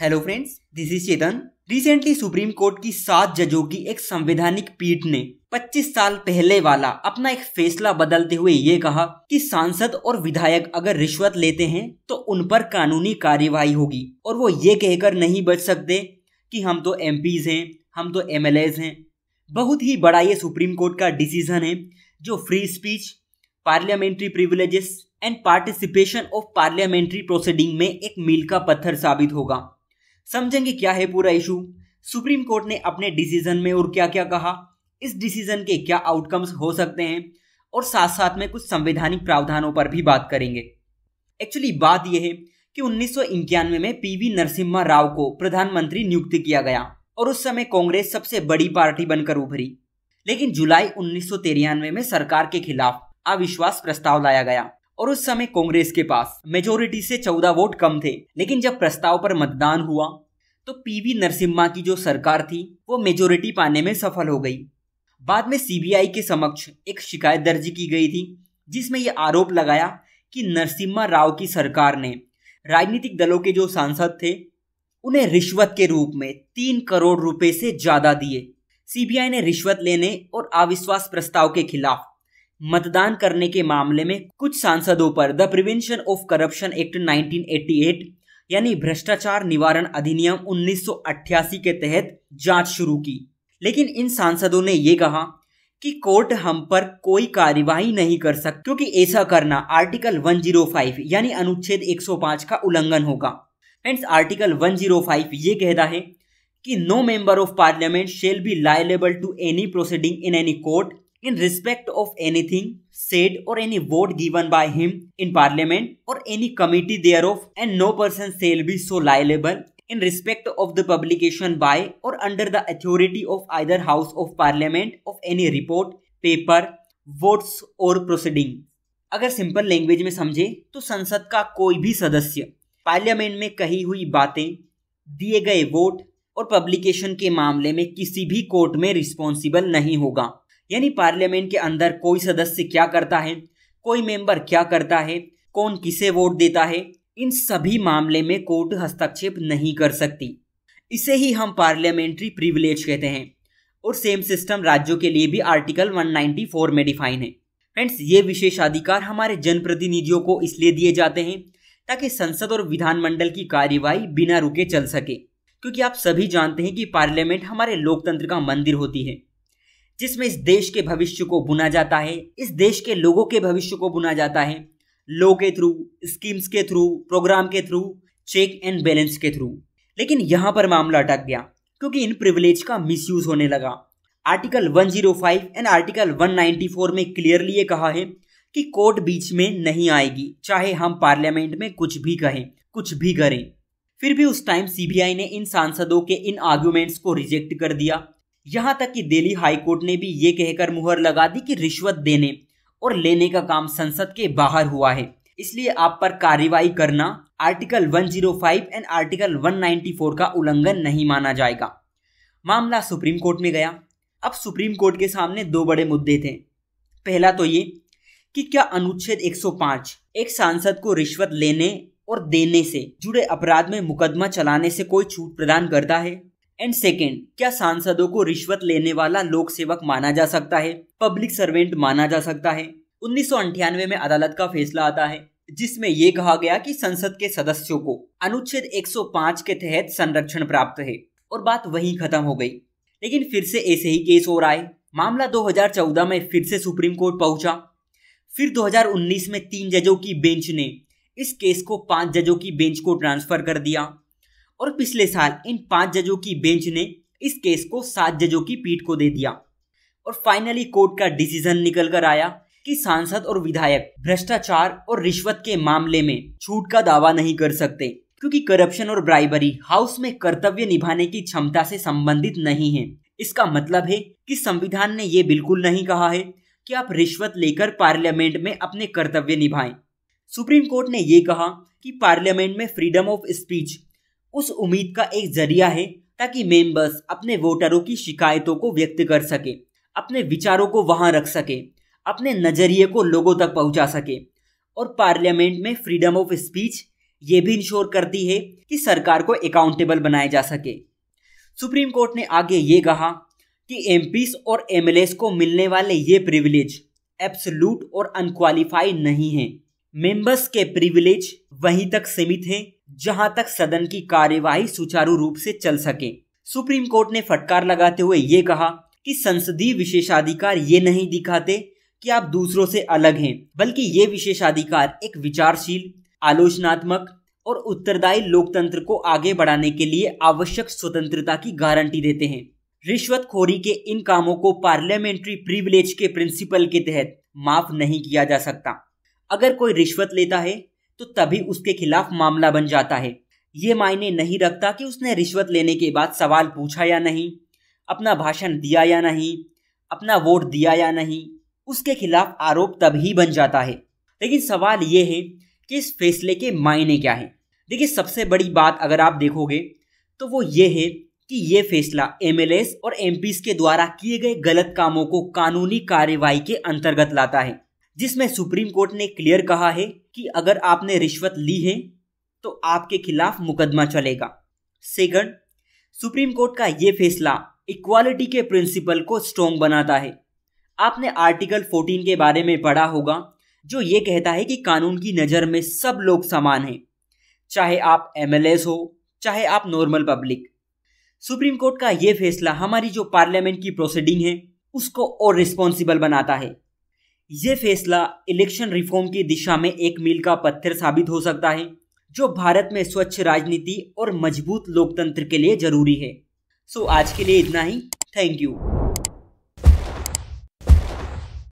Hello friends this is Chetan recently Supreme Court की सात जजों की एक संवैधानिक पीठ ने 25 साल पहले वाला अपना एक फैसला बदलते हुए ये कहा कि सांसद और विधायक अगर रिश्वत लेते हैं तो उन पर कानूनी कार्यवाही होगी और वो ये कहकर नहीं बच सकते कि हम तो एम हैं हम तो एम हैं बहुत ही बड़ा ये सुप्रीम कोर्ट का डिसीजन है जो free speech parliamentary privileges and participation of parliamentary proceeding में एक मील का पत्थर साबित होगा समझेंगे क्या है पूरा इशू सुप्रीम कोर्ट ने अपने डिसीजन में और क्या क्या कहा इस डिसीजन के क्या आउटकम्स हो सकते हैं और साथ साथ में कुछ संवैधानिक प्रावधानों पर भी बात करेंगे एक्चुअली बात यह है कि उन्नीस में पीवी नरसिम्हा राव को प्रधानमंत्री नियुक्त किया गया और उस समय कांग्रेस सबसे बड़ी पार्टी बनकर उभरी लेकिन जुलाई उन्नीस में सरकार के खिलाफ अविश्वास प्रस्ताव लाया गया और उस समय कांग्रेस के पास मेजोरिटी से चौदह वोट कम थे लेकिन जब प्रस्ताव पर मतदान हुआ तो पीवी नरसिम्हा की जो सरकार थी वो मेजोरिटी पाने में सफल हो गई बाद में सीबीआई के समक्ष एक शिकायत दर्ज की गई थी जिसमें यह आरोप लगाया कि नरसिम्हा राव की सरकार ने राजनीतिक दलों के जो सांसद थे उन्हें रिश्वत के रूप में तीन करोड़ रुपए से ज्यादा दिए सीबीआई ने रिश्वत लेने और अविश्वास प्रस्ताव के खिलाफ मतदान करने के मामले में कुछ सांसदों पर the Prevention of Corruption Act 1988 यानी भ्रष्टाचार निवारण अधिनियम 1988 के तहत जांच शुरू की लेकिन इन सांसदों ने ये कहा कि कोर्ट हम पर कोई कार्यवाही नहीं कर सकती क्योंकि ऐसा करना आर्टिकल 105 यानी अनुच्छेद 105 का उल्लंघन होगा एंड आर्टिकल 105 ये कहता है कि no member of Parliament shall be liable to any proceeding in any court in respect of anything said or any vote given by him in Parliament or any committee thereof and no person shall be so liable in respect of the publication by or under the authority of either house of Parliament of any report paper votes or proceeding अगर simple language में समझे तो संसद का कोई भी सदस्य parliament में कही हुई बातें दिए गए वोट और पब्लिकेशन के मामले में किसी भी कोर्ट में रिस्पॉन्सिबल नहीं होगा यानी पार्लियामेंट के अंदर कोई सदस्य क्या करता है कोई मेंबर क्या करता है कौन किसे वोट देता है इन सभी मामले में कोर्ट हस्तक्षेप नहीं कर सकती इसे ही हम पार्लियामेंट्री प्रिविलेज कहते हैं और सेम सिस्टम राज्यों के लिए भी आर्टिकल 194 में डिफाइन है फ्रेंड्स ये विशेष अधिकार हमारे जनप्रतिनिधियों को इसलिए दिए जाते हैं ताकि संसद और विधानमंडल की कार्यवाही बिना रुके चल सके क्योंकि आप सभी जानते हैं कि पार्लियामेंट हमारे लोकतंत्र का मंदिर होती है जिसमें इस देश के भविष्य को बुना जाता है इस देश के लोगों के भविष्य को बुना जाता है लो के थ्रू स्कीम्स के थ्रू प्रोग्राम के थ्रू चेक एंड बैलेंस के थ्रू लेकिन यहाँ पर मामला अटक गया क्योंकि इन प्रिविलेज का मिसयूज होने लगा आर्टिकल 105 एंड आर्टिकल 194 में क्लियरली ये कहा है कि कोर्ट बीच में नहीं आएगी चाहे हम पार्लियामेंट में कुछ भी कहें कुछ भी करें फिर भी उस टाइम सीबीआई ने इन सांसदों के इन आर्ग्यूमेंट्स को रिजेक्ट कर दिया यहां तक कि दिल्ली हाईकोर्ट ने भी ये कहकर मुहर लगा दी कि रिश्वत देने और लेने का काम संसद के बाहर हुआ है इसलिए आप पर कार्रवाई करना आर्टिकल 105 एंड आर्टिकल 194 का उल्लंघन नहीं माना जाएगा मामला सुप्रीम कोर्ट में गया अब सुप्रीम कोर्ट के सामने दो बड़े मुद्दे थे पहला तो ये कि क्या अनुच्छेद 105 एक सांसद को रिश्वत लेने और देने से जुड़े अपराध में मुकदमा चलाने से कोई छूट प्रदान करता है एंड सेकेंड क्या सांसदों को रिश्वत लेने वाला लोक सेवक माना जा सकता है पब्लिक सर्वेंट माना जा सकता है उन्नीस में अदालत का फैसला आता है जिसमें ये कहा गया कि संसद के सदस्यों को अनुच्छेद 105 के तहत संरक्षण प्राप्त है और बात वही खत्म हो गई लेकिन फिर से ऐसे ही केस हो रहा है मामला 2014 में फिर से सुप्रीम कोर्ट पहुंचा फिर 2019 में तीन जजों की बेंच ने इस केस को पांच जजों की बेंच को ट्रांसफर कर दिया और पिछले साल इन पांच जजों की बेंच ने इस केस को सात जजों की पीठ को दे दिया और फाइनली कोर्ट का डिसीजन निकल कर आया कि सांसद और विधायक भ्रष्टाचार और रिश्वत के मामले में छूट का दावा नहीं कर सकते क्योंकि करप्शन और ब्राइबरी हाउस में कर्तव्य निभाने की क्षमता से संबंधित नहीं है इसका मतलब है कि संविधान ने ये बिल्कुल नहीं कहा है कि आप रिश्वत लेकर पार्लियामेंट में अपने कर्तव्य निभाएं। सुप्रीम कोर्ट ने ये कहा कि पार्लियामेंट में फ्रीडम ऑफ स्पीच उस उम्मीद का एक जरिया है ताकि मेंबर्स अपने वोटरों की शिकायतों को व्यक्त कर सके अपने विचारों को वहां रख सके अपने नजरिए को लोगों तक पहुंचा सके और पार्लियामेंट में फ्रीडम ऑफ स्पीच ये भी इंश्योर करती है कि सरकार को अकाउंटेबल बनाया जा सके सुप्रीम कोर्ट ने आगे ये कहा कि एम और एम को मिलने वाले ये प्रिविलेज एब्सलूट और अनक्वालिफाइड नहीं है मेंबर्स के प्रिविलेज वहीं तक सीमित हैं जहां तक सदन की कार्यवाही सुचारू रूप से चल सके सुप्रीम कोर्ट ने फटकार लगाते हुए ये कहा कि संसदीय विशेषाधिकार ये नहीं दिखाते कि आप दूसरों से अलग हैं बल्कि ये विशेषाधिकार एक विचारशील आलोचनात्मक और उत्तरदायी लोकतंत्र को आगे बढ़ाने के लिए आवश्यक स्वतंत्रता की गारंटी देते हैं रिश्वतखोरी के इन कामों को पार्लियामेंट्री प्रिविलेज के प्रिंसिपल के तहत माफ नहीं किया जा सकता अगर कोई रिश्वत लेता है तो तभी उसके खिलाफ मामला बन जाता है ये मायने नहीं रखता कि उसने रिश्वत लेने के बाद सवाल पूछा या नहीं अपना भाषण दिया या नहीं अपना वोट दिया या नहीं उसके खिलाफ आरोप तभी बन जाता है लेकिन सवाल ये है कि इस फैसले के मायने क्या हैं देखिए सबसे बड़ी बात अगर आप देखोगे तो वो ये है कि ये फैसला एम और एम के द्वारा किए गए गलत कामों को कानूनी कार्रवाई के अंतर्गत लाता है जिसमें सुप्रीम कोर्ट ने क्लियर कहा है कि अगर आपने रिश्वत ली है तो आपके खिलाफ मुकदमा चलेगा सेकंड सुप्रीम कोर्ट का ये फैसला इक्वालिटी के प्रिंसिपल को स्ट्रॉन्ग बनाता है आपने आर्टिकल 14 के बारे में पढ़ा होगा जो ये कहता है कि कानून की नज़र में सब लोग समान हैं चाहे आप एम हो चाहे आप नॉर्मल पब्लिक सुप्रीम कोर्ट का ये फैसला हमारी जो पार्लियामेंट की प्रोसीडिंग है उसको और रिस्पॉन्सिबल बनाता है ये फैसला इलेक्शन रिफॉर्म की दिशा में एक मील का पत्थर साबित हो सकता है जो भारत में स्वच्छ राजनीति और मजबूत लोकतंत्र के लिए जरूरी है सो आज के लिए इतना ही थैंक यू